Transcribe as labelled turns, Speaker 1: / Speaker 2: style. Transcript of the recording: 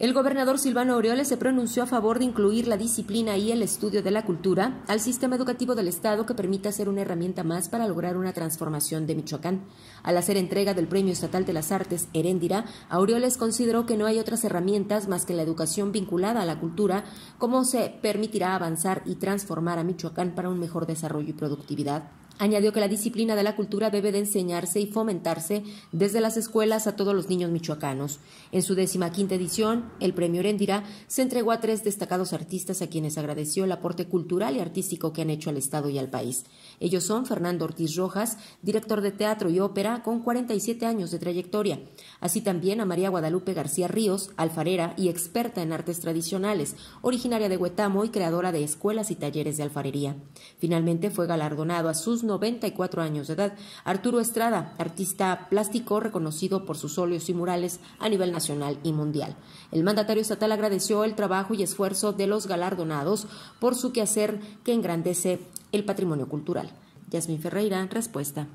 Speaker 1: El gobernador Silvano Aureoles se pronunció a favor de incluir la disciplina y el estudio de la cultura al sistema educativo del Estado que permita ser una herramienta más para lograr una transformación de Michoacán. Al hacer entrega del Premio Estatal de las Artes Heréndira, Aureoles consideró que no hay otras herramientas más que la educación vinculada a la cultura, como se permitirá avanzar y transformar a Michoacán para un mejor desarrollo y productividad. Añadió que la disciplina de la cultura debe de enseñarse y fomentarse desde las escuelas a todos los niños michoacanos. En su quinta edición, el premio Rendira se entregó a tres destacados artistas a quienes agradeció el aporte cultural y artístico que han hecho al Estado y al país. Ellos son Fernando Ortiz Rojas, director de teatro y ópera con 47 años de trayectoria, así también a María Guadalupe García Ríos, alfarera y experta en artes tradicionales, originaria de Huetamo y creadora de escuelas y talleres de alfarería. Finalmente fue galardonado a sus 94 años de edad. Arturo Estrada, artista plástico reconocido por sus óleos y murales a nivel nacional y mundial. El mandatario estatal agradeció el trabajo y esfuerzo de los galardonados por su quehacer que engrandece el patrimonio cultural. Yasmin Ferreira, respuesta.